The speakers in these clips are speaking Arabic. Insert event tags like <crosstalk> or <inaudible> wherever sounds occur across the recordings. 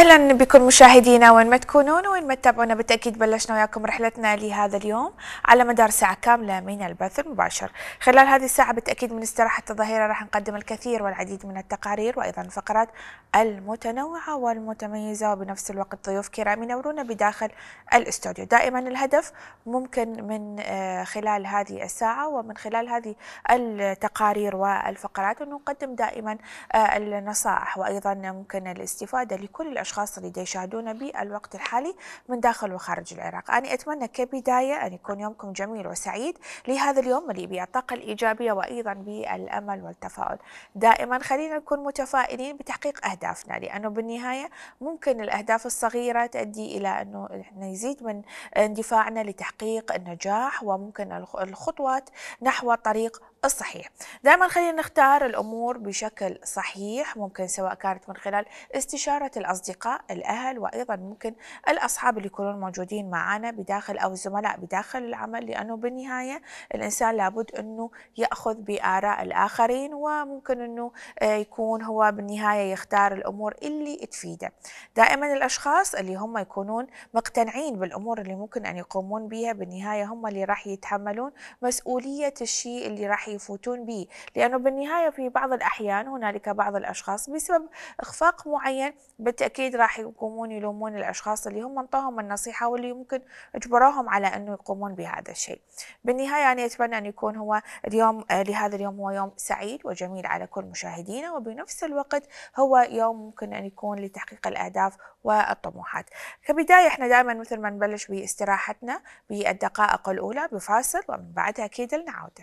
اهلا بكم مشاهدينا وين ما تكونون وين ما تتابعونا بالتاكيد بلشنا وياكم رحلتنا لهذا اليوم على مدار ساعه كامله من البث المباشر خلال هذه الساعه بالتاكيد من استراحه الظهيره راح نقدم الكثير والعديد من التقارير وايضا الفقرات المتنوعه والمتميزه وبنفس الوقت ضيوف كرام ينورونا بداخل الاستوديو دائما الهدف ممكن من آه، خلال هذه الساعه ومن خلال هذه التقارير والفقرات انه نقدم دائما آه، النصائح وايضا ممكن الاستفاده لكل الأشخاص الأشخاص اللي دي يشاهدونا بالوقت الحالي من داخل وخارج العراق أنا أتمنى كبداية أن يكون يومكم جميل وسعيد لهذا اليوم اللي الطاقة الإيجابية وأيضا بالأمل والتفاؤل دائما خلينا نكون متفائلين بتحقيق أهدافنا لأنه بالنهاية ممكن الأهداف الصغيرة تؤدي إلى أنه إحنا يزيد من اندفاعنا لتحقيق النجاح وممكن الخطوات نحو طريق الصحيح دائما خلينا نختار الأمور بشكل صحيح ممكن سواء كانت من خلال استشارة الأصدقاء الأهل وأيضا ممكن الأصحاب اللي يكونون موجودين معنا بداخل أو الزملاء بداخل العمل لأنه بالنهاية الإنسان لابد أنه يأخذ بآراء الآخرين وممكن أنه آه، يكون هو بالنهاية يختار الأمور اللي تفيده دائما الأشخاص اللي هم يكونون مقتنعين بالأمور اللي ممكن أن يقومون بها بالنهاية هم اللي راح يتحملون مسؤولية الشيء اللي راح يفوتون به لأنه بالنهاية في بعض الأحيان هنالك بعض الأشخاص بسبب إخفاق معين بالتأكيد راح يقومون يلومون الأشخاص اللي هم انطاهم النصيحة واللي ممكن اجبروهم على أنه يقومون بهذا الشيء بالنهاية أنا أتمنى أن يكون هو اليوم آه، لهذا اليوم هو يوم سعيد وجميل على كل مشاهدينا وبنفس الوقت هو يوم ممكن أن يكون لتحقيق الأهداف والطموحات كبداية احنا دائما مثل ما نبلش باستراحتنا بالدقائق الأولى بفاصل ومن بعدها أكيد لنعود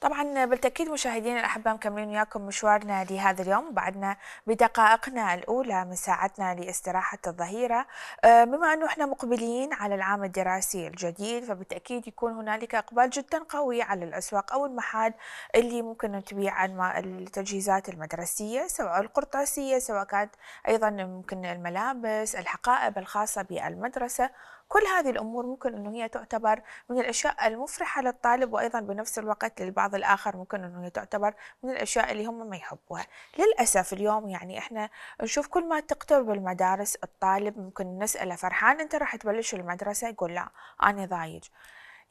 طبعا بالتأكيد مشاهدينا الأحباء مكملين وياكم مشوارنا لهذا اليوم وبعدنا بدقائقنا الأولى من ساعتنا لاستراحة الظهيرة آه، بما أنه احنا مقبلين على العام الدراسي الجديد فبالتأكيد يكون هنالك إقبال جدا قوي على الأسواق أو المحال اللي ممكن تبيع التجهيزات المدرسية سواء القرطاسية سواء كانت أيضا ممكن الملابس الحقائب الخاصة بالمدرسة كل هذه الأمور ممكن أنه هي تعتبر من الأشياء المفرحة للطالب وأيضا بنفس الوقت للبعض الآخر ممكن أنه هي تعتبر من الأشياء اللي هم ما يحبوها للأسف اليوم يعني إحنا نشوف كل ما تقترب المدارس الطالب ممكن نسأله فرحان أنت راح تبلش المدرسة يقول لا أنا ضايج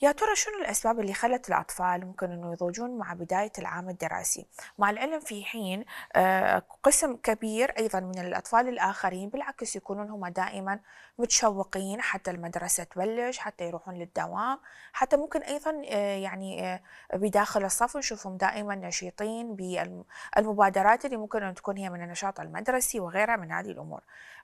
يا ترى شنو الأسباب اللي خلت الأطفال ممكن أنه يضوجون مع بداية العام الدراسي مع العلم في حين آه، قسم كبير أيضا من الأطفال الآخرين بالعكس يكونون هم دائما متشوقين حتى المدرسة تبلش حتى يروحون للدوام حتى ممكن أيضا آه، يعني آه، بداخل الصف نشوفهم دائما نشيطين بالمبادرات اللي ممكن أن تكون هي من النشاط المدرسي وغيرها من هذه الأمور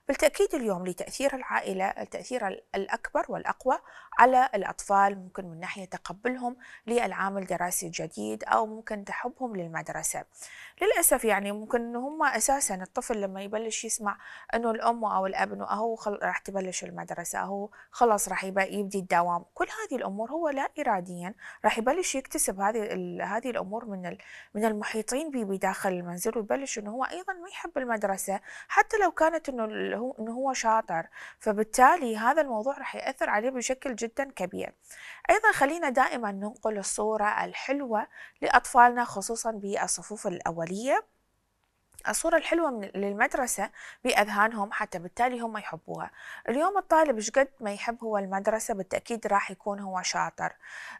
بالتأكيد اليوم لتأثير العائلة التأثير الأكبر والأقوى على الأطفال ممكن من ناحية تقبلهم للعام الدراسي الجديد أو ممكن تحبهم للمدرسة للاسف يعني ممكن ان هم اساسا الطفل لما يبلش يسمع انه الام او الاب انه اهو خل... راح تبلش المدرسه اهو خلاص راح يبدي الدوام كل هذه الامور هو لا اراديا راح يبلش يكتسب هذه ال... هذه الامور من ال... من المحيطين به بداخل المنزل ويبلش انه هو ايضا ما يحب المدرسه حتى لو كانت انه ال... هو... انه هو شاطر فبالتالي هذا الموضوع راح ياثر عليه بشكل جدا كبير ايضا خلينا دائما ننقل الصوره الحلوه لاطفالنا خصوصا بالصفوف الاوليه العملية الصورة الحلوة للمدرسة بأذهانهم حتى بالتالي هم يحبوها اليوم الطالب شقد ما يحب هو المدرسة بالتأكيد راح يكون هو شاطر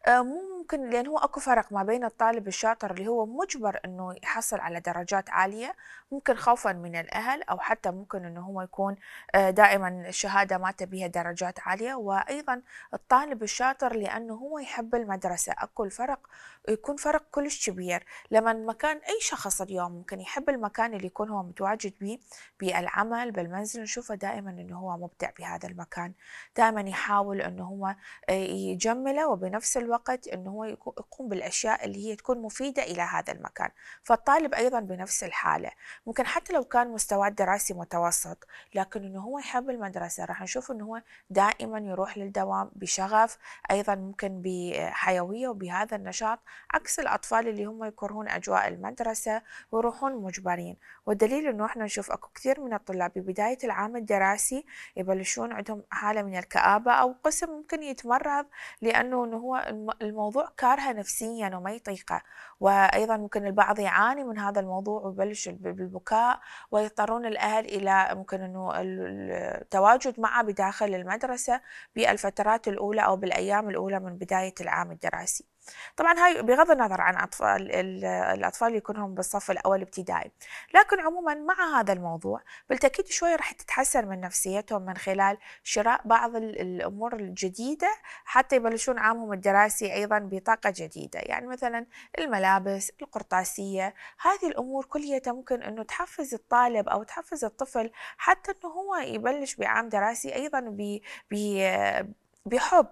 آه، مو ممكن لأن هو أكو فرق ما بين الطالب الشاطر اللي هو مجبر أنه يحصل على درجات عالية ممكن خوفا من الأهل أو حتى ممكن أنه هو يكون آه، دائما الشهادة ما بها درجات عالية وأيضا الطالب الشاطر لأنه هو يحب المدرسة أكو الفرق يكون فرق كلش كبير لما مكان أي شخص اليوم ممكن يحب المكان اللي يكون هو متواجد به بالعمل بالمنزل نشوفه دائما أنه هو مبدع بهذا المكان دائما يحاول أنه هو آه، يجمله وبنفس الوقت أنه هو يقوم بالأشياء اللي هي تكون مفيدة إلى هذا المكان فالطالب أيضا بنفس الحالة ممكن حتى لو كان مستواه الدراسي متوسط لكن أنه هو يحب المدرسة راح نشوف أنه هو دائما يروح للدوام بشغف أيضا ممكن بحيوية وبهذا النشاط عكس الأطفال اللي هم يكرهون أجواء المدرسة ويروحون مجبرين والدليل إنه إحنا نشوف أكو كثير من الطلاب ببداية العام الدراسي يبلشون عندهم حالة من الكآبة أو قسم ممكن يتمرض لأنه إنه هو الموضوع كارهه نفسيا وما يطيقه وأيضا ممكن البعض يعاني من هذا الموضوع ويبلش بالبكاء ويضطرون الأهل إلى ممكن إنه التواجد معه بداخل المدرسة بالفترات الأولى أو بالأيام الأولى من بداية العام الدراسي طبعا هاي بغض النظر عن أطفال الأطفال اللي يكونهم بالصف الأول ابتدائي لكن عموما مع هذا الموضوع بالتأكيد شوي راح تتحسن من نفسيتهم من خلال شراء بعض الأمور الجديدة حتى يبلشون عامهم الدراسي أيضا بطاقة جديدة يعني مثلا الملابس القرطاسية هذه الأمور كلها ممكن أنه تحفز الطالب أو تحفز الطفل حتى أنه هو يبلش بعام دراسي أيضا بحب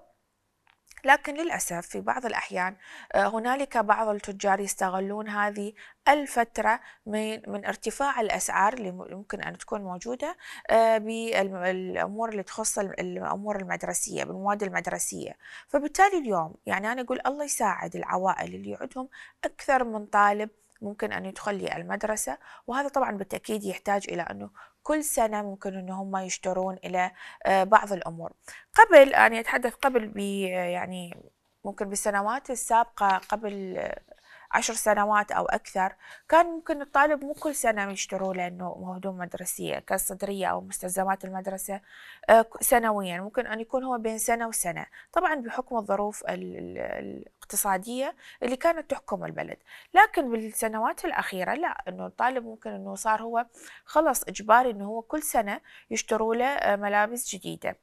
لكن للأسف في بعض الأحيان آه، هنالك بعض التجار يستغلون هذه الفترة من من ارتفاع الأسعار اللي ممكن أن تكون موجودة آه، بالأمور اللي تخص الأمور المدرسية بالمواد المدرسية فبالتالي اليوم يعني أنا أقول الله يساعد العوائل اللي عندهم أكثر من طالب ممكن أن يدخل للمدرسة وهذا طبعا بالتأكيد يحتاج إلى أنه كل سنة ممكن أن هم يشترون إلى آه، بعض الأمور قبل أنا أتحدث قبل ب يعني ممكن بالسنوات السابقة قبل عشر سنوات أو أكثر كان ممكن الطالب مو كل سنة يشتروا لأنه مهدوم مدرسية كالصدرية أو مستلزمات المدرسة آه، سنويا ممكن أن يكون هو بين سنة وسنة طبعا بحكم الظروف الاقتصادية اللي كانت تحكم البلد لكن بالسنوات الأخيرة لا أنه الطالب ممكن أنه صار هو خلص إجباري أنه هو كل سنة يشتروا له آه، ملابس جديدة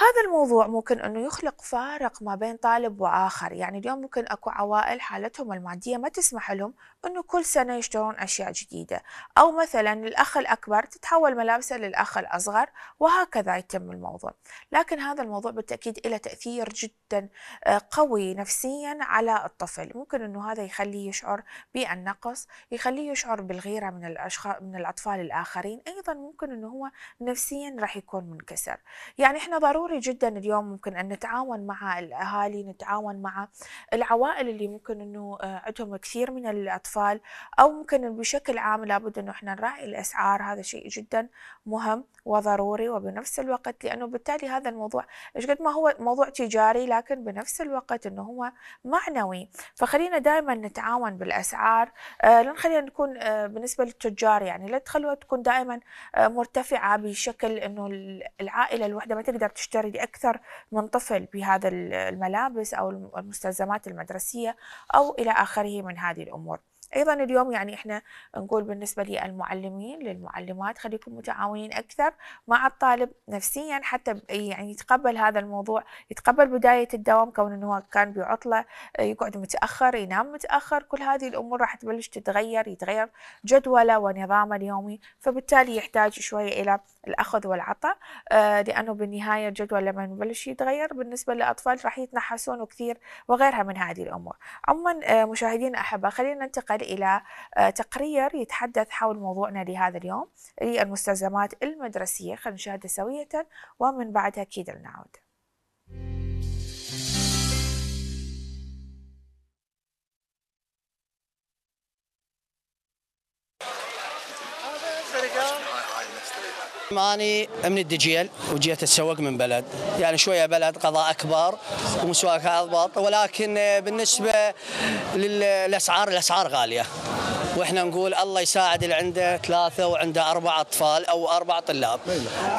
هذا الموضوع ممكن أنه يخلق فارق ما بين طالب وآخر يعني اليوم ممكن أكو عوائل حالتهم المادية ما تسمح لهم أنه كل سنة يشترون أشياء جديدة أو مثلا الأخ الأكبر تتحول ملابسه للأخ الأصغر وهكذا يتم الموضوع لكن هذا الموضوع بالتأكيد له تأثير جدا آه، قوي نفسيا على الطفل ممكن أنه هذا يخليه يشعر بالنقص يخليه يشعر بالغيرة من الأشخاص من الأطفال الآخرين أيضا ممكن أنه هو نفسيا راح يكون منكسر يعني إحنا ضروري جدا اليوم ممكن أن نتعاون مع الأهالي نتعاون مع العوائل اللي ممكن أنه آه، عندهم كثير من الأطفال الأطفال أو ممكن بشكل عام لابد أنه إحنا نراعي الأسعار هذا شيء جدا مهم وضروري وبنفس الوقت لأنه بالتالي هذا الموضوع إيش قد ما هو موضوع تجاري لكن بنفس الوقت أنه هو معنوي فخلينا دائما نتعاون بالأسعار آه لا نخلينا نكون آه بالنسبة للتجار يعني لا تخلوها تكون دائما آه مرتفعة بشكل أنه العائلة الوحدة ما تقدر تشتري لأكثر من طفل بهذا الملابس أو المستلزمات المدرسية أو إلى آخره من هذه الأمور ايضا اليوم يعني احنا نقول بالنسبه للمعلمين للمعلمات خليكم متعاونين اكثر مع الطالب نفسيا حتى إيه يعني يتقبل هذا الموضوع يتقبل بدايه الدوام كون انه كان بعطله إيه يقعد متاخر ينام متاخر كل هذه الامور راح تبلش تتغير يتغير جدوله ونظامه اليومي فبالتالي يحتاج شويه الى الاخذ والعطاء آه، لانه بالنهايه الجدول لما يبلش يتغير بالنسبه للاطفال راح يتنحسون كثير وغيرها من هذه الامور عموما آه، مشاهدينا احبه خلينا ننتقل ننتقل إلى آه، تقرير يتحدث حول موضوعنا لهذا اليوم للمستلزمات المدرسية خلينا نشاهدها سوية ومن بعدها أكيد نعود. أنا من الدجيل وجيت أتسوق من بلد يعني شوية بلد قضاء أكبر ومسواك أضبط ولكن بالنسبة للأسعار الأسعار غالية واحنا نقول الله يساعد اللي عنده ثلاثه وعنده اربع اطفال او اربع طلاب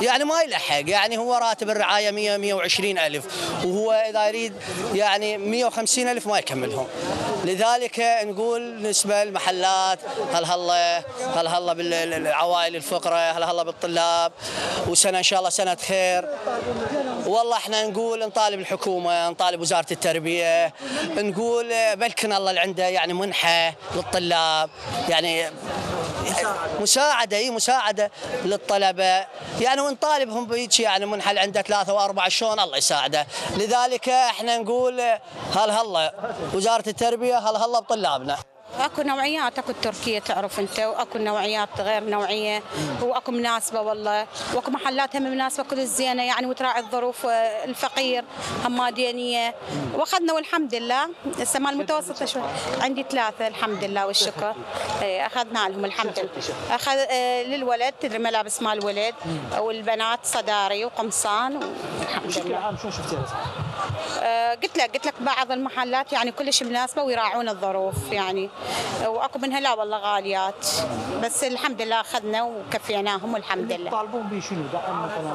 يعني ما يلحق يعني هو راتب الرعايه 100 120 الف وهو اذا يريد يعني 150 الف ما يكملهم لذلك نقول بالنسبه للمحلات هل هلا هل هلا بالعوائل الفقراء هل هلا بالطلاب وسنه ان شاء الله سنه خير والله احنا نقول نطالب الحكومه نطالب وزاره التربيه نقول بلكن الله اللي عنده يعني منحه للطلاب يعني مساعده اي مساعده للطلبه يعني وان طالبهم بيجي يعني منحل عنده ثلاثه واربعه شلون الله يساعده لذلك احنا نقول هل هلا وزاره التربيه هل هلا بطلابنا اكو نوعيات اكو التركيه تعرف انت واكو نوعيات غير نوعيه واكو مناسبه والله واكو محلات هم مناسبه كل الزينه يعني وتراعي الظروف آه، الفقير هم دينيه واخذنا والحمد لله هسه مال المتوسطه شو عندي ثلاثه الحمد لله والشكر <laughs> إيه، اخذنا لهم الحمد لله اخذ آه، للولد تدري ملابس مال الولد والبنات صداري وقمصان والحمد لله بشكل عام شو شفتي آه، قلت لك قلت لك بعض المحلات يعني كلش مناسبه ويراعون الظروف يعني واكو منها لا والله غاليات بس الحمد لله اخذنا وكفيناهم والحمد لله يطالبون بشنو دعم مثلا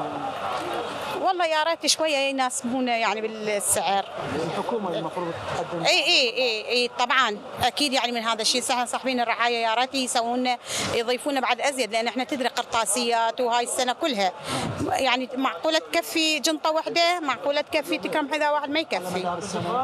والله يا ريت شويه إيه، يناسبونا يعني بالسعر الحكومه المفروض تقدم اي اي اي اي طبعا اكيد يعني من هذا الشيء سهل صاحبين الرعايه يا ريت يسوون يضيفونا بعد ازيد لان احنا تدري قرطاسيات وهاي السنه كلها يعني معقوله تكفي جنطه واحده معقوله تكفي تكرم حذاء واحد ما يكفي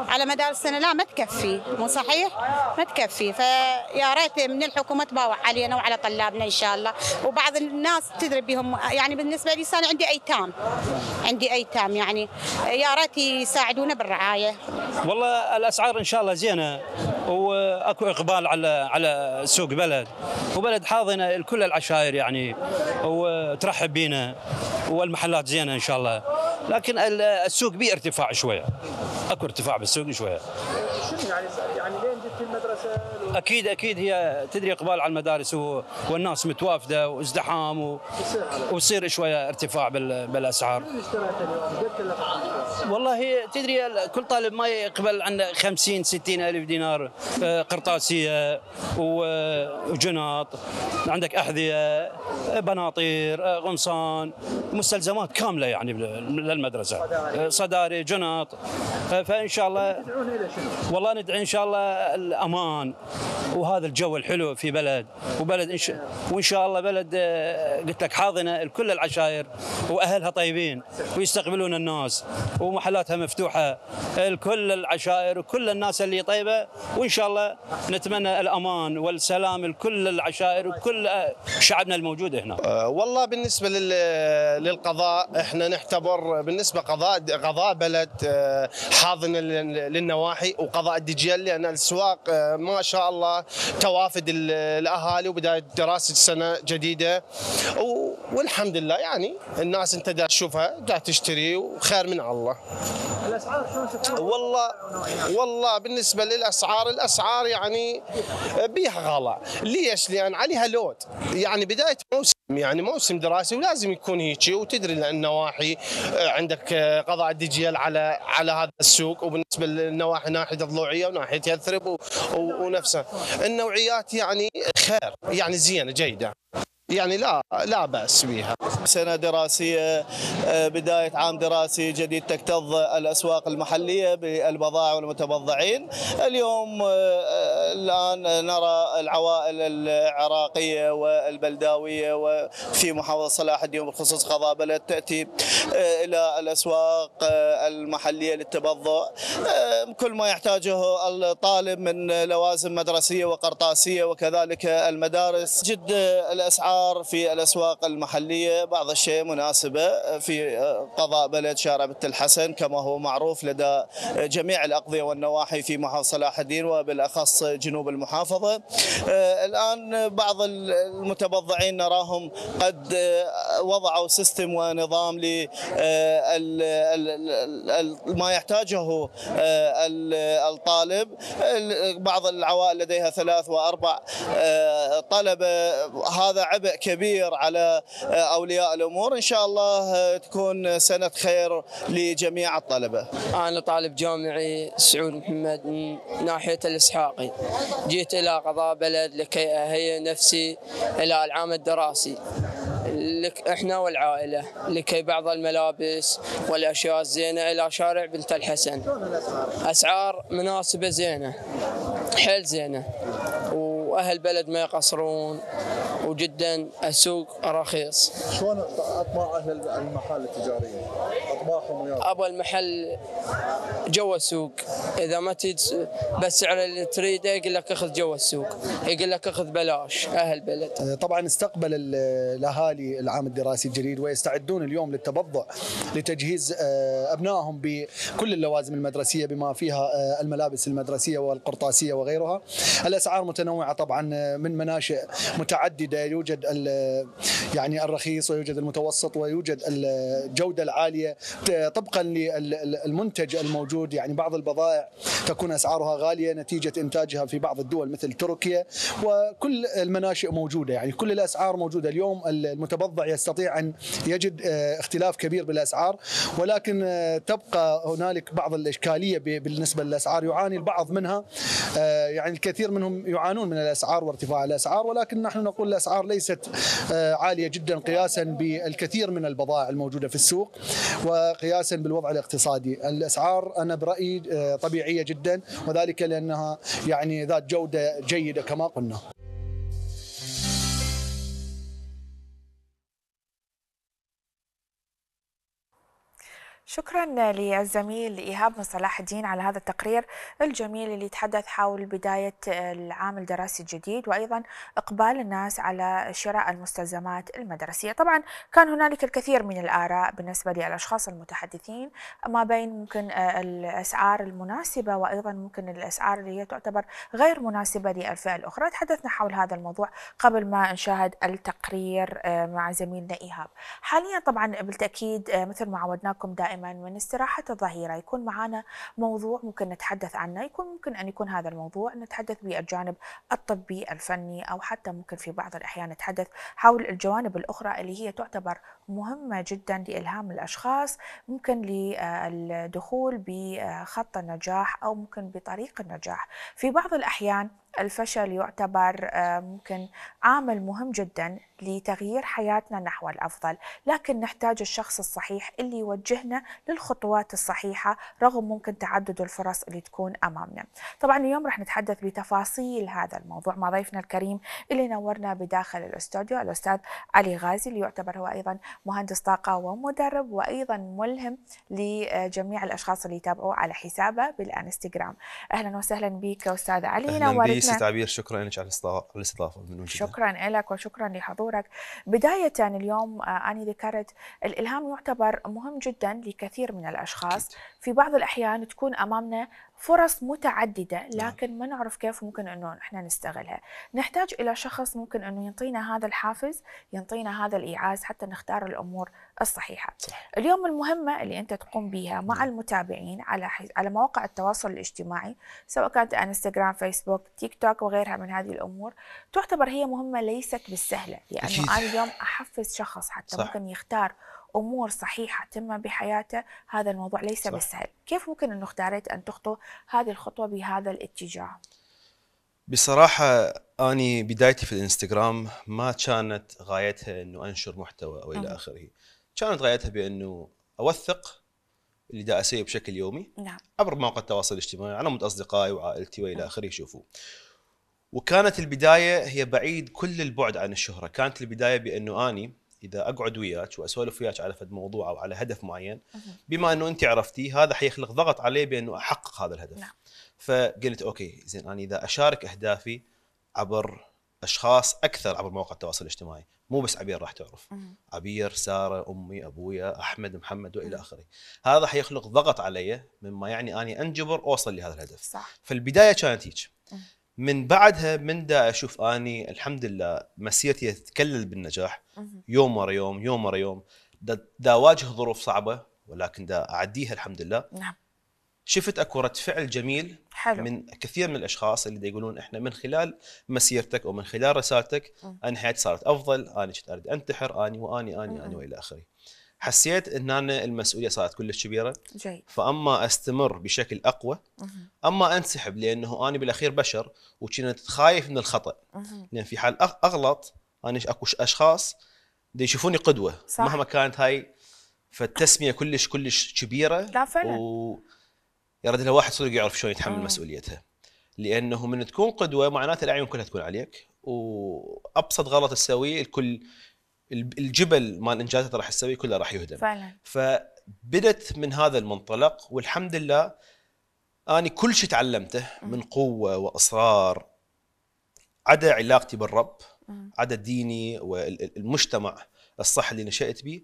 على مدار السنه لا ما تكفي مو صحيح ما تكفي فيا ريت من الحكومه تباوع علينا وعلى طلابنا ان شاء الله وبعض الناس تدري بهم يعني بالنسبه لي انا عندي ايتام عندي ايتام يعني يا ريت يساعدونا بالرعايه والله الاسعار ان شاء الله زينه واكو اقبال على على سوق بلد وبلد حاضنه لكل العشائر يعني وترحب بينا والمحلات زينه ان شاء الله لكن السوق بيه ارتفاع شويه اكو ارتفاع بالسوق شويه شنو يعني اكيد اكيد هي تدري اقبال على المدارس والناس متوافده وازدحام ويصير شويه ارتفاع بالاسعار والله تدري كل طالب ما يقبل عن 50 60 الف دينار آه، قرطاسيه وجناط عندك احذيه آه، بناطير آه، غمصان مستلزمات كامله يعني للمدرسه صداري جناط فان شاء الله والله ندعي ان شاء الله الامان وهذا الجو الحلو في بلد وبلد إن شاء وان شاء الله بلد آه، قلت لك حاضنه لكل العشائر واهلها طيبين ويستقبلون الناس ومحلاتها مفتوحه لكل العشائر وكل الناس اللي طيبه وان شاء الله نتمنى الامان والسلام لكل العشائر وكل آه، شعبنا الموجود هنا. آه، والله بالنسبه للقضاء احنا نعتبر بالنسبه قضاء قضاء بلد حاضنه للنواحي وقضاء الدجال لان الاسواق ما شاء الله الله توافد الاهالي وبدايه دراسه سنه جديده والحمد لله يعني الناس انت دا تشوفها دا تشتري وخير من الله والله والله بالنسبه للاسعار الاسعار يعني بيها غلا ليش؟ لان عليها لود يعني بدايه موسم يعني موسم دراسي ولازم يكون هيك وتدري لان النواحي آه، عندك آه، قضاء الدجيل على على هذا السوق وبالنسبه للنواحي ناحيه الضلوعيه وناحيه يثرب ونفسه النوعيات يعني خير يعني زينه جيده يعني لا لا باس بها سنه دراسيه آه، بدايه عام دراسي جديد تكتظ الاسواق المحليه بالبضائع والمتبضعين اليوم آه، آه، الان نرى العوائل العراقيه والبلداويه وفي محافظه صلاح الدين بالخصوص قضابله تاتي الى الاسواق المحليه للتبضع كل ما يحتاجه الطالب من لوازم مدرسيه وقرطاسيه وكذلك المدارس جد الاسعار الاسعار في الاسواق المحليه بعض الشيء مناسبه في آه، قضاء بلد شارع بنت الحسن كما هو معروف لدى جميع الاقضيه والنواحي في محافظه صلاح الدين وبالاخص جنوب المحافظه. آه، الان بعض المتبضعين نراهم قد آه، وضعوا سيستم ونظام ل ما يحتاجه الطالب بعض العوائل لديها ثلاث واربع طلبه هذا عبء نبأ كبير على آه، أولياء الأمور إن شاء الله آه، تكون سنة خير لجميع الطلبة أنا طالب جامعي سعود محمد من ناحية الإسحاقي جيت إلى قضاء بلد لكي أهيئ نفسي إلى العام الدراسي لك احنا والعائله لكي بعض الملابس والاشياء الزينه الى شارع بنت الحسن اسعار مناسبه زينه حيل زينه واهل بلد ما يقصرون وجدا السوق رخيص. شلون اطماع اهل المحال التجاريه؟ اطماعهم وياك؟ ابا المحل جوا السوق، اذا ما تريد على اللي تريده يقول لك اخذ جوا السوق، يقول لك اخذ بلاش اهل بلد طبعا استقبل الاهالي موالي العام الدراسي الجديد ويستعدون اليوم للتبضع لتجهيز آه، أبنائهم بكل اللوازم المدرسية بما فيها آه، الملابس المدرسية والقرطاسية وغيرها الأسعار متنوعة طبعا آه، من مناشئ متعددة يوجد يعني الرخيص ويوجد المتوسط ويوجد الجودة العالية طبقا للمنتج الموجود يعني بعض البضائع تكون أسعارها غالية نتيجة إنتاجها في بعض الدول مثل تركيا وكل المناشئ موجودة يعني كل الأسعار موجودة اليوم متبضع يستطيع ان يجد آه، اختلاف كبير بالاسعار ولكن آه، تبقى هنالك بعض الاشكاليه بالنسبه للاسعار يعاني البعض منها آه، يعني الكثير منهم يعانون من الاسعار وارتفاع الاسعار ولكن نحن نقول الاسعار ليست عاليه جدا قياسا بالكثير من البضائع الموجوده في السوق وقياسا بالوضع الاقتصادي الاسعار انا برايي طبيعيه جدا وذلك لانها يعني ذات جوده جيده كما قلنا شكرا للزميل إيهاب من صلاح الدين على هذا التقرير الجميل اللي تحدث حول بداية العام الدراسي الجديد وأيضا إقبال الناس على شراء المستلزمات المدرسية طبعا كان هنالك الكثير من الآراء بالنسبة للأشخاص المتحدثين ما بين ممكن الأسعار المناسبة وأيضا ممكن الأسعار اللي هي تعتبر غير مناسبة للفئة الأخرى تحدثنا حول هذا الموضوع قبل ما نشاهد التقرير مع زميلنا إيهاب حاليا طبعا بالتأكيد مثل ما عودناكم دائما دائما من استراحة الظهيرة يكون معنا موضوع ممكن نتحدث عنه يكون ممكن أن يكون هذا الموضوع نتحدث بالجانب الطبي الفني أو حتى ممكن في بعض الأحيان نتحدث حول الجوانب الأخرى اللي هي تعتبر مهمة جدا لإلهام الأشخاص ممكن للدخول بخط النجاح أو ممكن بطريق النجاح في بعض الأحيان الفشل يعتبر آه، ممكن عامل مهم جدا لتغيير حياتنا نحو الافضل، لكن نحتاج الشخص الصحيح اللي يوجهنا للخطوات الصحيحه رغم ممكن تعدد الفرص اللي تكون امامنا. طبعا اليوم رح نتحدث بتفاصيل هذا الموضوع مع ضيفنا الكريم اللي نورنا بداخل الاستوديو الاستاذ علي غازي اللي يعتبر هو ايضا مهندس طاقه ومدرب وايضا ملهم لجميع الاشخاص اللي يتابعوه على حسابه بالانستغرام. اهلا وسهلا بك استاذ علي نورتنا ليسي تعبير شكرا لك على الاستضافه من وجهه شكرا لك وشكرا لحضورك بدايه اليوم آه، انا ذكرت الالهام يعتبر مهم جدا لكثير من الاشخاص في بعض الاحيان تكون امامنا فرص متعدده نعم. لكن ما نعرف كيف ممكن انه احنا نستغلها نحتاج الى شخص ممكن انه ينطينا هذا الحافز ينطينا هذا الايعاز حتى نختار الامور الصحيحه صح. اليوم المهمه اللي انت تقوم بها مع نعم. المتابعين على على مواقع التواصل الاجتماعي سواء كانت انستغرام فيسبوك تيك توك وغيرها من هذه الامور تعتبر هي مهمه ليست بالسهله لانه انا اليوم احفز شخص حتى صح. ممكن يختار امور صحيحه تم بحياته هذا الموضوع ليس بسهل بالسهل كيف ممكن انه اختاريت ان تخطو هذه الخطوه بهذا الاتجاه بصراحه اني بدايتي في الانستغرام ما كانت غايتها انه انشر محتوى او الى نعم. اخره كانت غايتها بانه اوثق اللي دا اسويه بشكل يومي نعم. عبر مواقع التواصل الاجتماعي على مود اصدقائي وعائلتي والى نعم. اخره يشوفوه وكانت البدايه هي بعيد كل البعد عن الشهره كانت البدايه بانه اني اذا اقعد وياك واسولف وياك على فد موضوع او على هدف معين بما انه انت عرفتيه هذا حيخلق ضغط عليه بانه احقق هذا الهدف نعم. فقلت اوكي زين انا اذا اشارك اهدافي عبر اشخاص اكثر عبر مواقع التواصل الاجتماعي مو بس عبير راح تعرف عبير ساره امي ابويا احمد محمد والى اخره هذا حيخلق ضغط علي مما يعني اني انجبر اوصل لهذا الهدف صح. فالبدايه كانت هيك من بعدها من دا اشوف اني الحمد لله مسيرتي تتكلل بالنجاح يوم ورا يوم يوم ورا يوم دا, دا اواجه ظروف صعبه ولكن دا اعديها الحمد لله نعم شفت اكو رد فعل جميل حلو. من كثير من الاشخاص اللي يقولون احنا من خلال مسيرتك ومن خلال رسالتك انا حياتي صارت افضل، انا كنت اريد انتحر، اني واني اني اني والى اخره. حسيت ان انا المسؤوليه صارت كلش كبيره جيد فاما استمر بشكل اقوى اما انسحب لانه انا بالاخير بشر وكنت خايف من الخطا لان في حال اغلط انا اكو اشخاص دي يشوفوني قدوه صح. مهما كانت هاي فالتسميه كلش كلش كبيره لا فعلا و يرد لها واحد صدق يعرف شلون يتحمل مم. مسؤوليتها لانه من تكون قدوه معناته الاعين كلها تكون عليك وابسط غلط تسويه الكل الجبل مال انجازات راح تسويه كله راح يهدم فعلا فبدت من هذا المنطلق والحمد لله اني كل شيء تعلمته من قوه واصرار عدا علاقتي بالرب عدا ديني والمجتمع الصح اللي نشأت به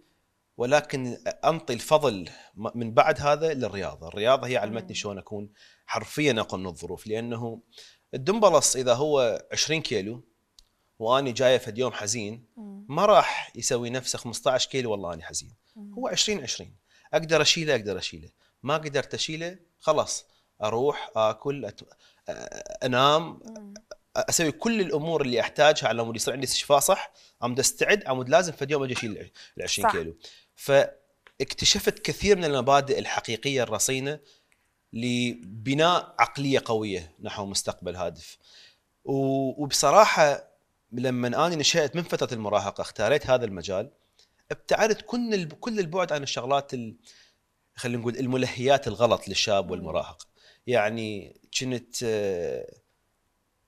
ولكن انطي الفضل من بعد هذا للرياضه، الرياضه هي علمتني شلون اكون حرفيا اقل من الظروف لانه الدمبلص اذا هو 20 كيلو واني جايه فد يوم حزين ما راح يسوي نفسه 15 كيلو والله اني حزين هو 20 20 اقدر اشيله اقدر اشيله ما قدرت اشيله خلاص اروح اكل أت... انام اسوي كل الامور اللي احتاجها على مود يصير عندي استشفاء صح عمود استعد عمود لازم في يوم اجي اشيل ال 20 كيلو فاكتشفت كثير من المبادئ الحقيقيه الرصينه لبناء عقليه قويه نحو مستقبل هادف وبصراحه لما اني نشات من فتره المراهقه اختاريت هذا المجال ابتعدت كل كل البعد عن الشغلات خلينا نقول الملهيات الغلط للشاب والمراهق يعني كنت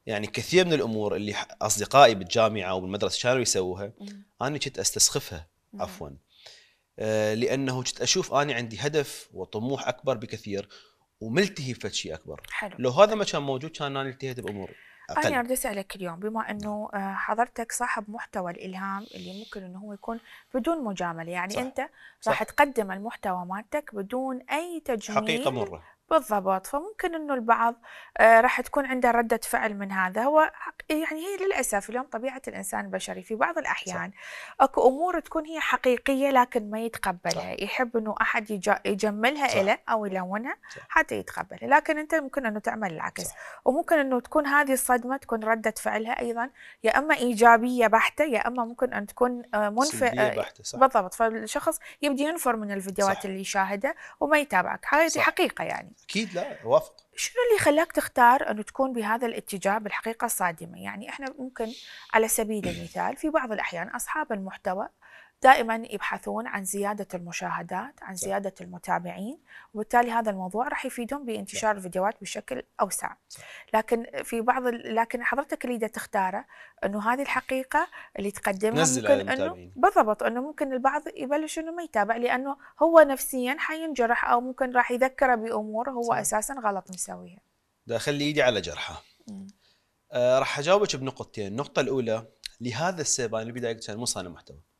يعني كثير من الامور اللي اصدقائي بالجامعه وبالمدرسه كانوا يسووها انا كنت استسخفها عفوا آه، لانه كنت اشوف انا عندي هدف وطموح اكبر بكثير وملتهي في شيء اكبر حلو. لو هذا ما كان موجود كان انا التهيت باموري اقل انا بدي اسالك اليوم بما انه آه، حضرتك صاحب محتوى الالهام اللي ممكن انه هو يكون بدون مجامله يعني صح. انت راح تقدم المحتوى مالتك بدون اي تجميل حقيقه مره بالضبط فممكن انه البعض آه، راح تكون عنده ردة فعل من هذا هو يعني هي للاسف اليوم طبيعة الانسان البشري في بعض الاحيان صح. اكو امور تكون هي حقيقية لكن ما يتقبلها صح. يحب انه احد يجملها له او يلونها حتى يتقبلها لكن انت ممكن انه تعمل العكس صح. وممكن انه تكون هذه الصدمة تكون ردة فعلها ايضا يا اما ايجابية بحتة يا اما ممكن ان تكون آه، منفئة آه، بالضبط فالشخص يبدي ينفر من الفيديوهات صح. اللي يشاهدها وما يتابعك هذه حقيقة يعني اكيد لا وافق شنو اللي خلاك تختار انه تكون بهذا الاتجاه بالحقيقه الصادمه يعني احنا ممكن على سبيل المثال في بعض الاحيان اصحاب المحتوى دائما يبحثون عن زيادة المشاهدات عن زيادة المتابعين وبالتالي هذا الموضوع راح يفيدهم بانتشار الفيديوهات بشكل أوسع صح. لكن في بعض ال... لكن حضرتك اللي تختاره أنه هذه الحقيقة اللي تقدمها ممكن أنه بالضبط أنه ممكن البعض يبلش أنه ما يتابع لأنه هو نفسيا حينجرح أو ممكن راح يذكره بأمور هو صح. أساسا غلط مسويها ده خلي إيدي على جرحه آه راح أجاوبك بنقطتين النقطة الأولى لهذا السبب أنا بداية قلت أنا مو صانع محتوى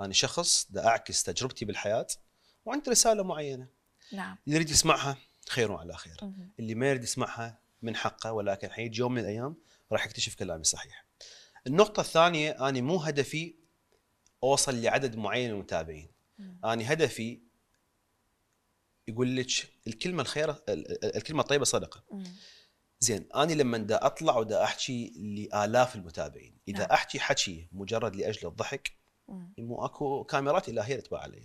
انا شخص دا اعكس تجربتي بالحياه وعندي رساله معينه نعم اللي يريد يسمعها خير على خير اللي ما يريد يسمعها من حقه ولكن حيجي يوم من الايام راح يكتشف كلامي صحيح النقطة الثانية أنا مو هدفي أوصل لعدد معين من المتابعين أنا هدفي يقول لك الكلمة الخير الكلمة الطيبة صدقة زين أنا لما دا أطلع ودا أحكي لآلاف المتابعين إذا نعم. أحكي حكي مجرد لأجل الضحك مو اكو كاميرات الهيه تباع علي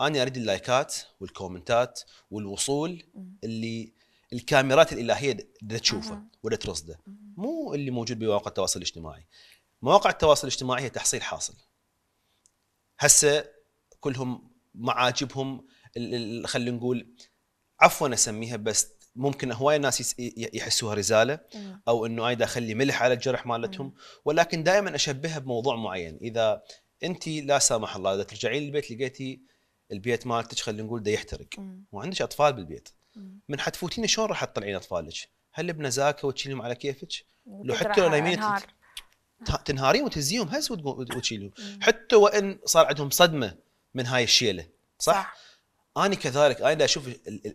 انا اريد اللايكات والكومنتات والوصول اللي الكاميرات الالهيه تشوفه ولا ترصده مو اللي موجود بمواقع التواصل الاجتماعي مواقع التواصل الاجتماعي هي تحصيل حاصل هسه كلهم معاجبهم خلينا نقول عفوا اسميها بس ممكن هواي الناس يحسوها رساله او انه انا اخلي ملح على الجرح مالتهم ولكن دائما اشبهها بموضوع معين اذا انت لا سامح الله اذا ترجعين للبيت لقيتي البيت مالتك خلينا نقول ده يحترق وعندك اطفال بالبيت من حتفوتين شلون راح تطلعين اطفالك؟ هل بنزاكه وتشيلهم على كيفك؟ لو حتى لو نايمين تنهارين وتهزيهم هز وتشيلهم حتى وان صار عندهم صدمه من هاي الشيله صح؟, صح. انا كذلك انا اشوف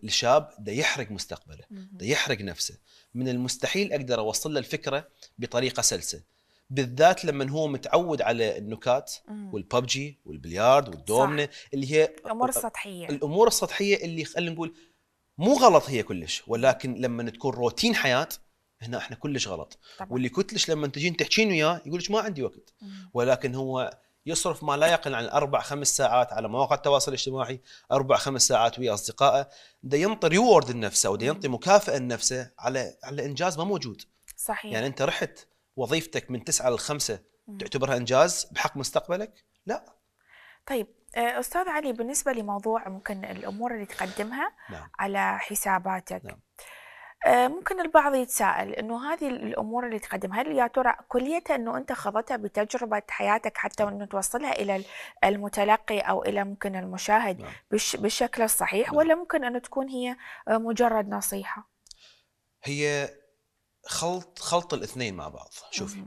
الشاب ده يحرق مستقبله ده يحرق نفسه من المستحيل اقدر اوصل له الفكره بطريقه سلسه بالذات لما هو متعود على النكات والببجي والبليارد والدومنه اللي هي الامور السطحيه الامور السطحيه اللي خلينا نقول مو غلط هي كلش ولكن لما تكون روتين حياه هنا احنا كلش غلط طبعا. واللي كتلش لما تجين تحكين وياه يقول ما عندي وقت مم. ولكن هو يصرف ما لا يقل عن اربع خمس ساعات على مواقع التواصل الاجتماعي، اربع خمس ساعات ويا اصدقائه، ده ينطي ريورد لنفسه وده ينطي مكافاه لنفسه على على انجاز ما موجود. صحيح يعني انت رحت وظيفتك من تسعة لخمسة تعتبرها إنجاز بحق مستقبلك؟ لا طيب آه، أستاذ علي بالنسبة لموضوع ممكن الأمور اللي تقدمها نعم. على حساباتك نعم. آه، ممكن البعض يتساءل انه هذه الامور اللي تقدم هل يا ترى كليتها انه انت خضتها بتجربه حياتك حتى نعم. انه توصلها الى المتلقي او الى ممكن المشاهد نعم. بالشكل الصحيح نعم. ولا ممكن انه تكون هي آه، مجرد نصيحه؟ هي خلط خلط الاثنين مع بعض شوفي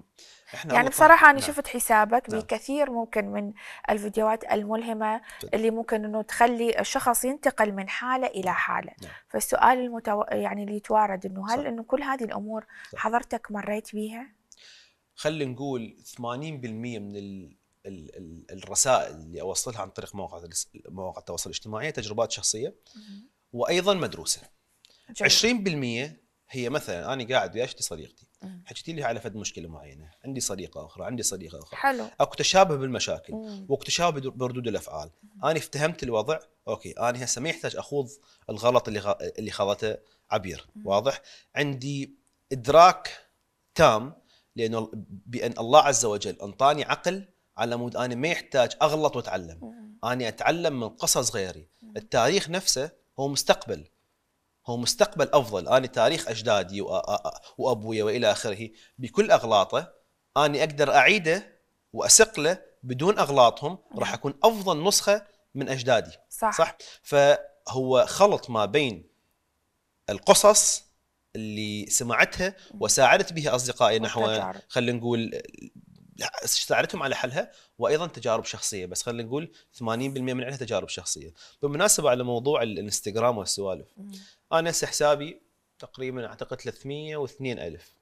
احنا يعني بصراحة أنا نعم. شفت حسابك نعم. بكثير ممكن من الفيديوهات الملهمة فد. اللي ممكن إنه تخلي الشخص ينتقل من حالة إلى نعم. حالة نعم. فالسؤال المتو... يعني اللي يتوارد إنه هل إنه كل هذه الأمور صح. حضرتك مريت بيها؟ خلينا نقول 80% من ال... ال... ال... الرسائل اللي أوصلها عن طريق مواقع مواقع التواصل الاجتماعي تجربات شخصية مم. وأيضا مدروسة جميل. 20% هي مثلا انا قاعد ويا اشتي صديقتي حكيتي لي على فد مشكله معينه عندي صديقه اخرى عندي صديقه اخرى حلو اكو تشابه بالمشاكل واكو تشابه بردود الافعال انا افتهمت الوضع اوكي انا هسه ما يحتاج اخوض الغلط اللي غ... اللي خاضته عبير مم. واضح عندي ادراك تام لانه بان الله عز وجل انطاني عقل على مود انا ما يحتاج اغلط واتعلم مم. انا اتعلم من قصص غيري مم. التاريخ نفسه هو مستقبل هو مستقبل افضل انا تاريخ اجدادي وابويا والى اخره بكل اغلاطه انا اقدر اعيده واسقله بدون اغلاطهم راح نعم. اكون افضل نسخه من اجدادي صح, صح؟ فهو خلط ما بين القصص اللي سمعتها نعم. وساعدت بها اصدقائي نحو خلينا نقول ساعدتهم على حلها وايضا تجارب شخصيه بس خلينا نقول 80% من عندها تجارب شخصيه بالمناسبه على موضوع الانستغرام والسوالف انا هسه حسابي تقريبا اعتقد 302 الف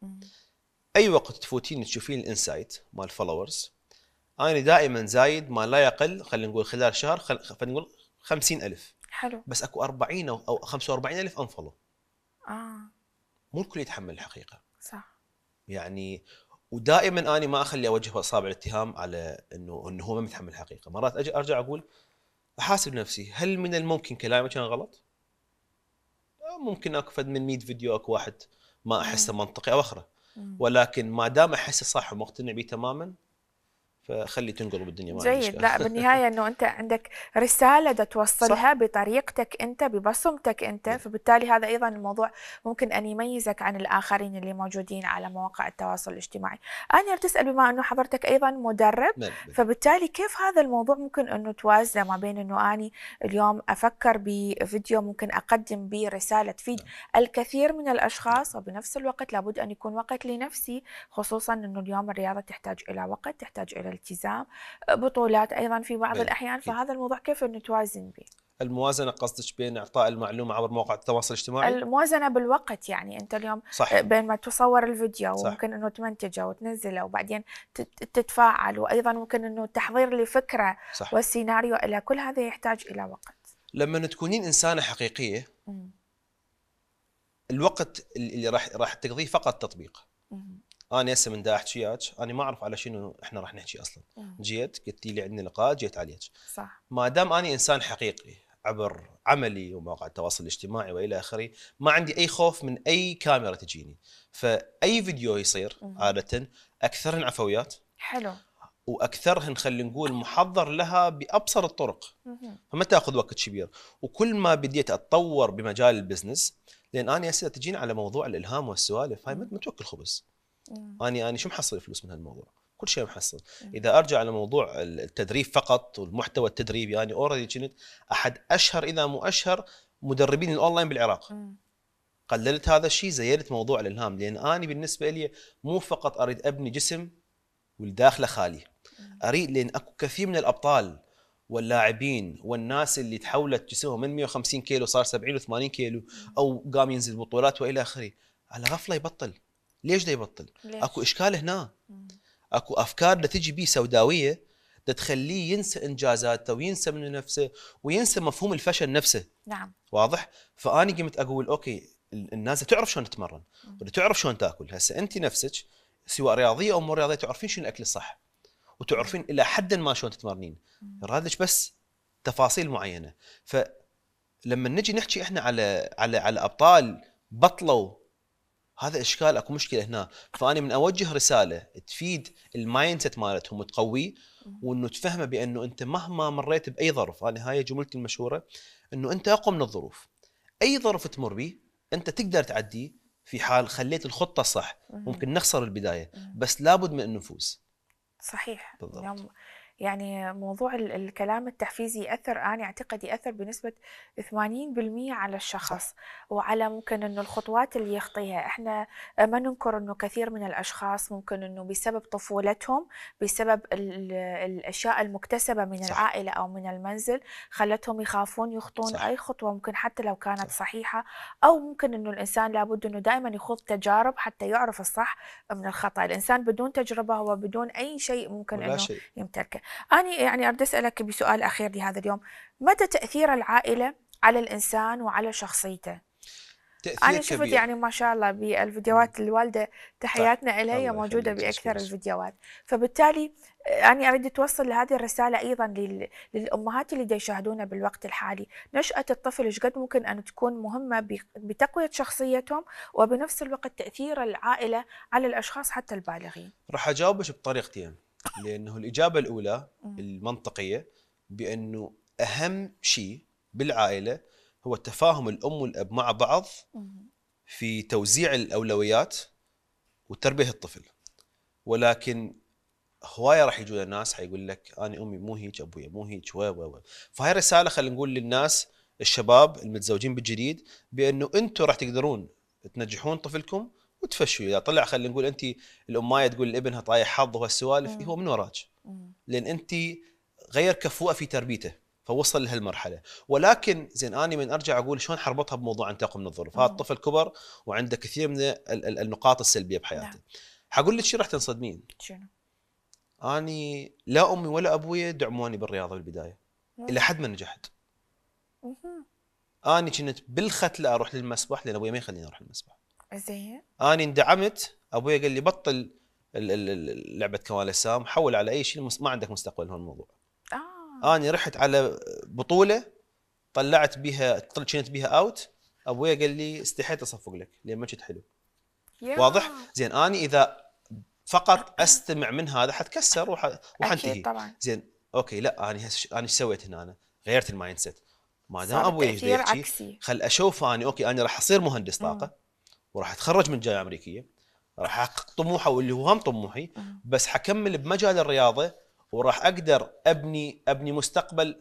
اي وقت تفوتين تشوفين الانسايت مال فولورز انا دائما زايد ما لا يقل خلينا نقول خلال شهر خلينا نقول 50 الف حلو بس اكو 40 او 45 الف انفولو اه مو الكل يتحمل الحقيقه صح يعني ودائما اني ما اخلي اوجه اصابع الاتهام على انه انه هو ما متحمل الحقيقه، مرات اجي ارجع اقول احاسب نفسي هل من الممكن كلامي كان غلط؟ ممكن اكو فد من 100 فيديو اكو واحد ما احسه منطقي او اخره ولكن ما دام احسه صح ومقتنع به تماما فخلي تنقل بالدنيا ما جيد لا بالنهايه <laughs> انه انت عندك رساله دا توصلها صح. بطريقتك انت ببصمتك انت إيه. فبالتالي هذا ايضا الموضوع ممكن ان يميزك عن الاخرين اللي موجودين على مواقع التواصل الاجتماعي انا تسال بما انه حضرتك ايضا مدرب نعم، نعم. فبالتالي كيف هذا الموضوع ممكن انه توازنه ما بين انه اني اليوم افكر بفيديو ممكن اقدم به رساله تفيد نعم. الكثير من الاشخاص وبنفس الوقت لابد ان يكون وقت لنفسي خصوصا انه اليوم الرياضه تحتاج الى وقت تحتاج الى والالتزام آه، بطولات ايضا في بعض بيه. نعم. الاحيان إيه. فهذا الموضوع كيف نتوازن به الموازنه قصدك بين اعطاء المعلومه عبر مواقع التواصل الاجتماعي الموازنه بالوقت يعني انت اليوم صح. آه، بين ما تصور الفيديو صح. وممكن انه تمنتجه وتنزله وبعدين تتفاعل وايضا ممكن انه التحضير لفكره صح. والسيناريو الى كل هذا يحتاج الى وقت لما تكونين انسانه حقيقيه م. الوقت اللي راح راح تقضيه فقط تطبيق م. انا هسه من دا احكي وياك انا ما اعرف على شنو احنا راح نحكي اصلا جيت قلت لي عندنا لقاء جيت عليك صح ما دام انا انسان حقيقي عبر عملي ومواقع التواصل الاجتماعي والى اخره ما عندي اي خوف من اي كاميرا تجيني فاي فيديو يصير عاده اكثرهن عفويات حلو واكثرهن خلينا نقول محضر لها بابصر الطرق فما تاخذ وقت كبير وكل ما بديت اتطور بمجال البزنس لان انا هسه تجيني على موضوع الالهام والسوالف هاي ما توكل خبز إيه. اني اني شو محصل فلوس من هالموضوع؟ كل شيء محصل إيه. اذا ارجع لموضوع التدريب فقط والمحتوى التدريبي يعني اوريدي كنت احد اشهر اذا مو اشهر مدربين الاونلاين بالعراق إيه. قللت هذا الشيء زيدت موضوع الالهام لان اني بالنسبه لي مو فقط اريد ابني جسم والداخله خالي اريد لان اكو كثير من الابطال واللاعبين والناس اللي تحولت جسمهم من 150 كيلو صار 70 و80 كيلو او قام ينزل بطولات والى اخره على غفله يبطل ليش دا يبطل؟ ليش؟ اكو اشكال هنا اكو افكار دا تجي بيه سوداويه دا تخليه ينسى انجازاته وينسى من نفسه وينسى مفهوم الفشل نفسه نعم واضح؟ فاني قمت اقول اوكي الناس تعرف شلون تتمرن وتعرف شلون تاكل هسه انت نفسك سواء رياضيه او مو رياضيه تعرفين شنو الاكل الصح وتعرفين الى حد ما شلون تتمرنين رادلك بس تفاصيل معينه فلما نجي نحكي احنا على على على ابطال بطلوا هذا اشكال اكو مشكله هنا فانا من اوجه رساله تفيد المايند سيت مالتهم وتقويه وانه تفهمه بانه انت مهما مريت باي ظرف انا هاي جملتي المشهوره انه انت اقوى من الظروف اي ظرف تمر به انت تقدر تعديه في حال خليت الخطه صح ممكن نخسر البدايه بس لابد من انه نفوز صحيح بالضبط. يعني موضوع الكلام التحفيزي يأثر أنا أعتقد يأثر بنسبة 80% على الشخص وعلى ممكن أنه الخطوات اللي يخطيها إحنا ما ننكر أنه كثير من الأشخاص ممكن أنه بسبب طفولتهم بسبب الأشياء المكتسبة من صح. العائلة أو من المنزل خلتهم يخافون يخطون صح. أي خطوة ممكن حتى لو كانت صح. صحيحة أو ممكن أنه الإنسان لابد أنه دائما يخوض تجارب حتى يعرف الصح من الخطأ الإنسان بدون تجربة هو بدون أي شيء ممكن أنه شيء. يمتلكه أنا يعني أريد أسألك بسؤال أخير لهذا اليوم مدى تأثير العائلة على الإنسان وعلى شخصيته؟ تأثير أنا شفت كبير. يعني ما شاء الله بالفيديوهات الوالدة تحياتنا طيب. إليها هي موجودة بأكثر الفيديوهات فبالتالي أنا أريد توصل لهذه الرسالة أيضا للأمهات اللي يشاهدونا بالوقت الحالي نشأة الطفل إيش قد ممكن أن تكون مهمة بتقوية شخصيتهم وبنفس الوقت تأثير العائلة على الأشخاص حتى البالغين راح أجاوبك بطريقتين لانه الاجابه الاولى المنطقيه بانه اهم شيء بالعائله هو تفاهم الام والاب مع بعض في توزيع الاولويات وتربيه الطفل ولكن هوايه راح يجون الناس حيقول لك انا امي مو هيك ابويا مو هيك و و فهاي رساله خلينا نقول للناس الشباب المتزوجين بالجديد بانه انتم راح تقدرون تنجحون طفلكم وتفشوا اذا طلع خلينا نقول انت الامايه تقول لابنها طايح حظ وهالسوالف هو من وراك لان انت غير كفوءه في تربيته فوصل لهالمرحله ولكن زين اني من ارجع اقول شلون حربطها بموضوع ان تقوم من الظروف هذا الطفل كبر وعنده كثير من النقاط السلبيه بحياته نعم. حقول لك شي راح تنصدمين شنو اني لا امي ولا ابوي دعموني بالرياضه بالبدايه الى حد ما نجحت اني كنت بالختله اروح للمسبح لان ابوي ما يخليني اروح المسبح زين انا اندعمت ابوي قال لي بطل لعبه كمال اجسام حول على اي شيء ما عندك مستقبل هالموضوع آه. انا رحت على بطوله طلعت بها طلعت بها اوت ابوي قال لي استحيت اصفق لك لان ما كنت حلو yeah. واضح زين انا اذا فقط استمع من هذا حتكسر وح... وحنتهي اكيد طبعا زين اوكي لا انا هس... انا ايش سويت هنا انا؟ غيرت المايند سيت ما دام ابوي خل اشوف انا اوكي انا راح اصير مهندس طاقه وراح اتخرج من الجامعه الامريكيه راح احقق طموحه واللي هو هم طموحي بس حكمل بمجال الرياضه وراح اقدر ابني ابني مستقبل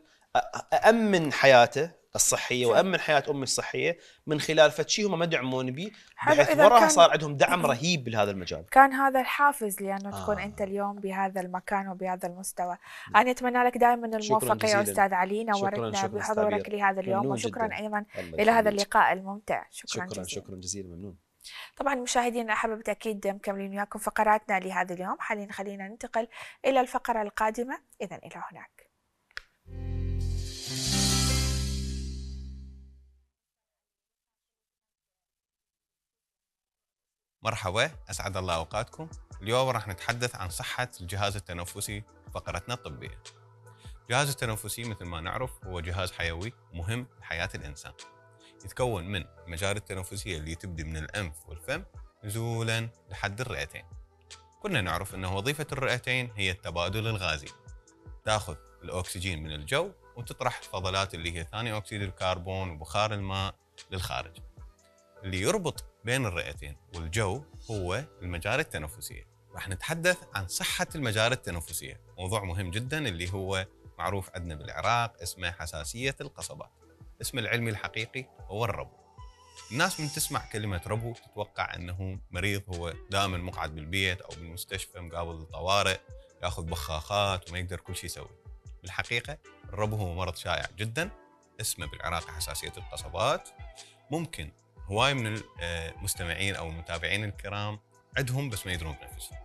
أأمن حياته الصحية وأمن حياة أمي الصحية من خلال فتشي هم ما دعموني بي بحيث وراها صار عندهم دعم رهيب لهذا المجال كان هذا الحافز لأنه آه. تكون أنت اليوم بهذا المكان وبهذا المستوى أنا أتمنى لك دائما الموفقة يا أستاذ علي نورتنا بحضورك لهذا اليوم وشكرا جداً. أيضا إلى هذا اللقاء الممتع شكرا, شكرا جزيلا شكرا جزيلا ممنون طبعا مشاهدينا احبة اكيد مكملين وياكم فقراتنا لهذا اليوم حاليا خلينا ننتقل الى الفقره القادمه اذا الى هناك مرحبا اسعد الله اوقاتكم اليوم راح نتحدث عن صحه الجهاز التنفسي فقرتنا الطبيه الجهاز التنفسي مثل ما نعرف هو جهاز حيوي مهم لحياه الانسان يتكون من المجاري التنفسية اللي تبدي من الأنف والفم نزولا لحد الرئتين كنا نعرف أن وظيفة الرئتين هي التبادل الغازي تأخذ الأكسجين من الجو وتطرح الفضلات اللي هي ثاني أكسيد الكربون وبخار الماء للخارج اللي يربط بين الرئتين والجو هو المجاري التنفسية راح نتحدث عن صحة المجاري التنفسية موضوع مهم جدا اللي هو معروف عندنا بالعراق اسمه حساسية القصبات اسم العلمي الحقيقي هو الربو الناس من تسمع كلمة ربو تتوقع أنه مريض هو دائما مقعد بالبيت أو بالمستشفى مقابل الطوارئ ياخذ بخاخات وما يقدر كل شيء يسوي بالحقيقة الربو هو مرض شائع جدا اسمه بالعراق حساسية القصبات ممكن هواي من المستمعين آه، أو المتابعين الكرام عندهم بس ما يدرون بنفسهم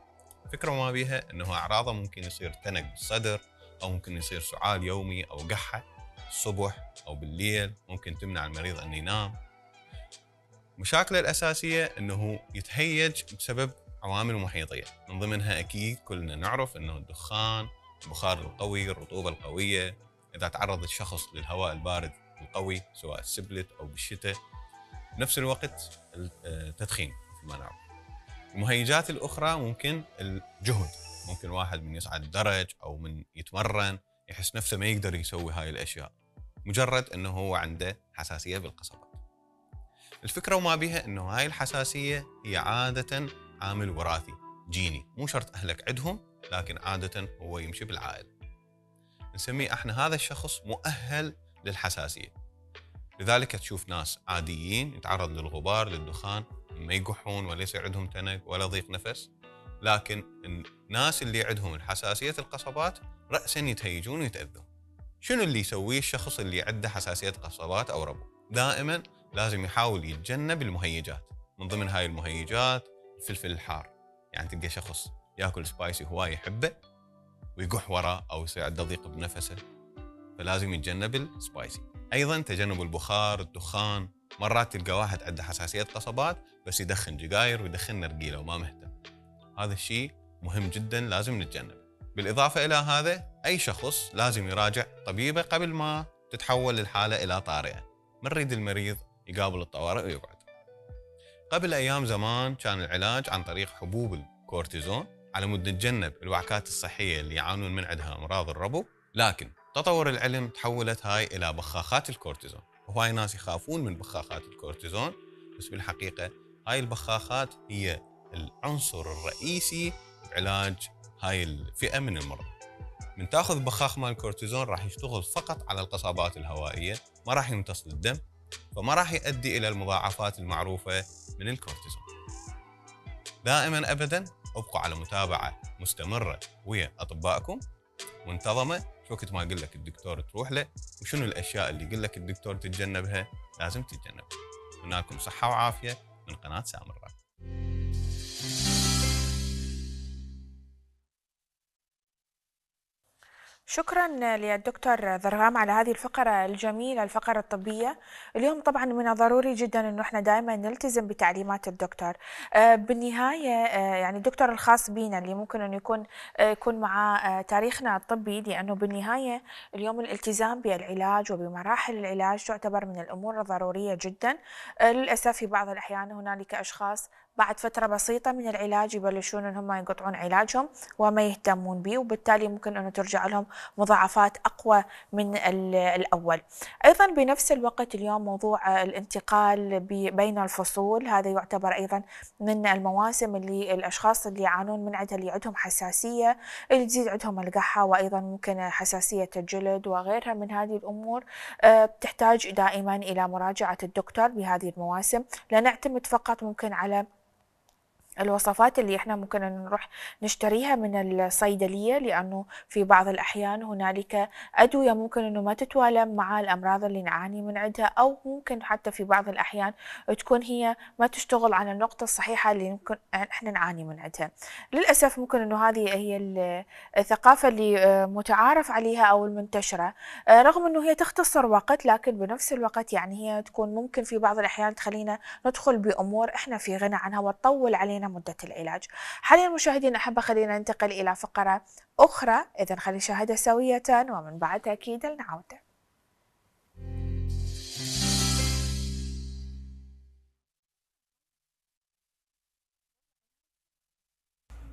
فكرة ما بيها أنه أعراضه ممكن يصير تنق بالصدر أو ممكن يصير سعال يومي أو قحة الصبح او بالليل ممكن تمنع المريض ان ينام مشاكله الاساسيه انه يتهيج بسبب عوامل محيطيه من ضمنها اكيد كلنا نعرف انه الدخان البخار القوي الرطوبه القويه اذا تعرض الشخص للهواء البارد القوي سواء السبلت او بالشتاء بنفس الوقت التدخين آه، ما نعرف المهيجات الاخرى ممكن الجهد ممكن واحد من يصعد درج او من يتمرن يحس نفسه ما يقدر يسوي هاي الاشياء مجرد انه هو عنده حساسيه بالقصبه. الفكره وما بها انه هاي الحساسيه هي عاده عامل وراثي جيني، مو شرط اهلك عندهم لكن عاده هو يمشي بالعائله. نسميه احنا هذا الشخص مؤهل للحساسيه. لذلك تشوف ناس عاديين يتعرض للغبار للدخان ما يقحون ولا يصير عندهم تنك ولا ضيق نفس لكن الناس اللي عندهم الحساسيه القصبات راسا يتهيجون ويتاذون شنو اللي يسويه الشخص اللي عنده حساسيه قصبات او ربو؟ دائما لازم يحاول يتجنب المهيجات، من ضمن هاي المهيجات الفلفل الحار، يعني تلقى شخص ياكل سبايسي هواي يحبه ويقح وراه او يصير عنده ضيق بنفسه فلازم يتجنب السبايسي. ايضا تجنب البخار، الدخان، مرات تلقى واحد عنده حساسيه قصبات بس يدخن جقاير ويدخن نرجيله وما مهتم. هذا الشيء مهم جدا لازم نتجنبه. بالإضافة إلى هذا أي شخص لازم يراجع طبيبه قبل ما تتحول الحالة إلى طارئة ما نريد المريض يقابل الطوارئ ويقعد قبل أيام زمان كان العلاج عن طريق حبوب الكورتيزون على مدة نتجنب الوعكات الصحية اللي يعانون من عندها أمراض الربو لكن تطور العلم تحولت هاي إلى بخاخات الكورتيزون وهاي ناس يخافون من بخاخات الكورتيزون بس بالحقيقة هاي البخاخات هي العنصر الرئيسي بعلاج هاي الفئه من المرض من تاخذ بخاخ مال الكورتيزون راح يشتغل فقط على القصبات الهوائيه ما راح يمتص الدم فما راح يؤدي الى المضاعفات المعروفه من الكورتيزون دائما ابدا ابقوا على متابعه مستمره ويا اطبائكم منتظمه شو وقت ما يقول لك الدكتور تروح له وشنو الاشياء اللي يقول لك الدكتور تتجنبها لازم تتجنبها هناكم صحه وعافيه من قناه سامراء شكرا للدكتور ذرغام على هذه الفقرة الجميلة الفقرة الطبية اليوم طبعا من الضروري جدا انه احنا دائما نلتزم بتعليمات الدكتور آه، بالنهاية آه، يعني الدكتور الخاص بينا اللي ممكن انه يكون آه، يكون مع تاريخنا الطبي لانه بالنهاية اليوم الالتزام بالعلاج وبمراحل العلاج تعتبر من الامور الضرورية جدا للاسف في بعض الاحيان هنالك اشخاص بعد فترة بسيطة من العلاج يبلشون إن هم ينقطعون علاجهم وما يهتمون به وبالتالي ممكن أنه ترجع لهم مضاعفات أقوى من الأول أيضا بنفس الوقت اليوم موضوع الانتقال بين الفصول هذا يعتبر أيضا من المواسم اللي الأشخاص اللي يعانون من عندها اللي عندهم حساسية اللي تزيد عندهم القحة وأيضا ممكن حساسية الجلد وغيرها من هذه الأمور آه، بتحتاج دائما إلى مراجعة الدكتور بهذه المواسم لا نعتمد فقط ممكن على الوصفات اللي احنا ممكن نروح نشتريها من الصيدلية لأنه في بعض الأحيان هنالك أدوية ممكن أنه ما تتوالم مع الأمراض اللي نعاني من عندها أو ممكن حتى في بعض الأحيان تكون هي ما تشتغل على النقطة الصحيحة اللي ممكن احنا نعاني من عندها للأسف ممكن أنه هذه هي الثقافة اللي آه، متعارف عليها أو المنتشرة آه، رغم أنه هي تختصر وقت لكن بنفس الوقت يعني هي تكون ممكن في بعض الأحيان تخلينا ندخل بأمور احنا في غنى عنها وتطول علينا علينا مدة العلاج حاليا مشاهدين أحبة خلينا ننتقل إلى فقرة أخرى إذا خلي نشاهدها سوية ومن بعدها أكيد نعود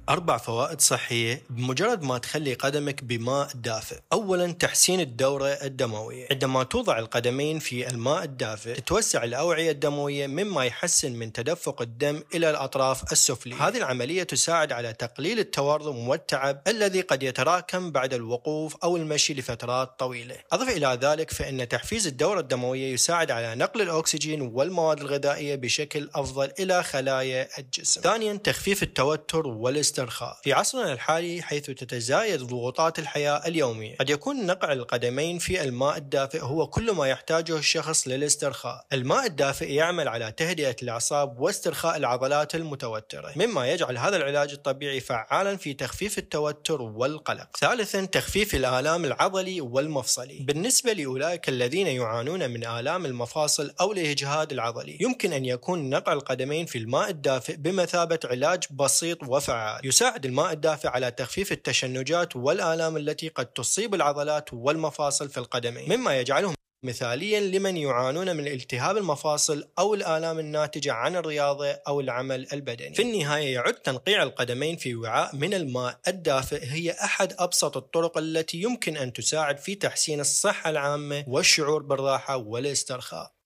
أربع فوائد صحية بمجرد ما تخلي قدمك بماء دافئ أولا تحسين الدورة الدموية عندما توضع القدمين في الماء الدافئ تتوسع الأوعية الدموية مما يحسن من تدفق الدم إلى الأطراف السفلية هذه العملية تساعد على تقليل التورم والتعب الذي قد يتراكم بعد الوقوف أو المشي لفترات طويلة أضف إلى ذلك فإن تحفيز الدورة الدموية يساعد على نقل الأكسجين والمواد الغذائية بشكل أفضل إلى خلايا الجسم ثانيا تخفيف التوتر والاسترس الاسترخاء في عصرنا الحالي حيث تتزايد ضغوطات الحياة اليومية قد يكون نقع القدمين في الماء الدافئ هو كل ما يحتاجه الشخص للاسترخاء الماء الدافئ يعمل على تهدئة الأعصاب واسترخاء العضلات المتوترة مما يجعل هذا العلاج الطبيعي فعالا في تخفيف التوتر والقلق ثالثا تخفيف الآلام العضلي والمفصلي بالنسبة لأولئك الذين يعانون من آلام المفاصل أو الإجهاد العضلي يمكن أن يكون نقع القدمين في الماء الدافئ بمثابة علاج بسيط وفعال يساعد الماء الدافئ على تخفيف التشنجات والآلام التي قد تصيب العضلات والمفاصل في القدمين مما يجعلهم مثاليا لمن يعانون من التهاب المفاصل او الالام الناتجه عن الرياضه او العمل البدني. في النهايه يعد تنقيع القدمين في وعاء من الماء الدافئ هي احد ابسط الطرق التي يمكن ان تساعد في تحسين الصحه العامه والشعور بالراحه والاسترخاء.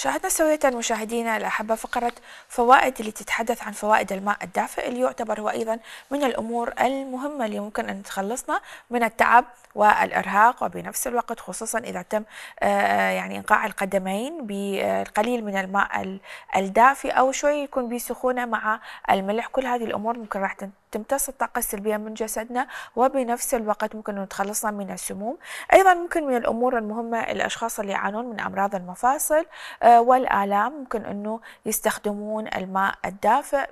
شاهدنا سوية مشاهدينا الأحبة فقرة فوائد اللي تتحدث عن فوائد الماء الدافئ اللي يعتبر هو أيضا من الأمور المهمة اللي ممكن أن تخلصنا من التعب والإرهاق وبنفس الوقت خصوصا إذا تم آه، يعني إنقاع القدمين بالقليل من الماء الدافئ أو شوي يكون بسخونة مع الملح كل هذه الأمور ممكن راح تمتص الطاقة السلبية من جسدنا وبنفس الوقت ممكن نتخلصنا من السموم أيضا ممكن من الأمور المهمة الأشخاص اللي يعانون من أمراض المفاصل آه، والآلام ممكن أنه يستخدمون الماء الدافئ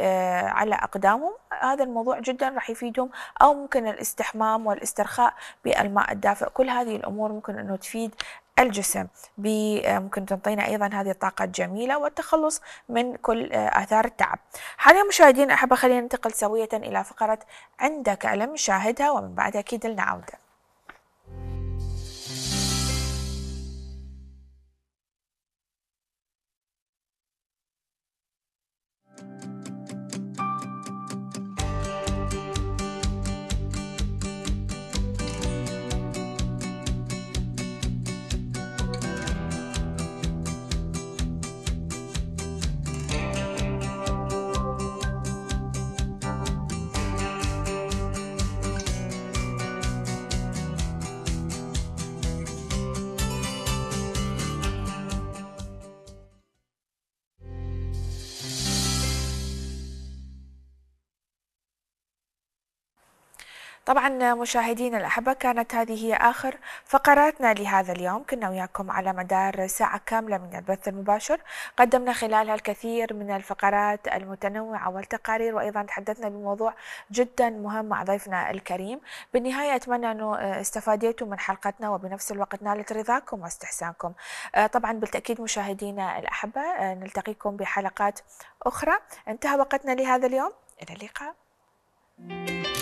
آه، على أقدامهم هذا الموضوع جدا راح يفيدهم أو ممكن الاستحمام والاسترخاء بالماء الدافئ كل هذه الأمور ممكن أنه تفيد الجسم آه، ممكن تنطينا أيضا هذه الطاقة الجميلة والتخلص من كل آه، آثار التعب حاليا مشاهدين أحب أخلينا ننتقل سوية إلى فقرة عندك ألم نشاهدها ومن بعدها أكيد لنا عودة طبعا مشاهدينا الأحبة كانت هذه هي آخر فقراتنا لهذا اليوم كنا وياكم على مدار ساعة كاملة من البث المباشر قدمنا خلالها الكثير من الفقرات المتنوعة والتقارير وأيضا تحدثنا بموضوع جدا مهم مع ضيفنا الكريم بالنهاية أتمنى أنه استفاديتم من حلقتنا وبنفس الوقت نالت رضاكم واستحسانكم طبعا بالتأكيد مشاهدينا الأحبة نلتقيكم بحلقات أخرى انتهى وقتنا لهذا اليوم إلى اللقاء thank you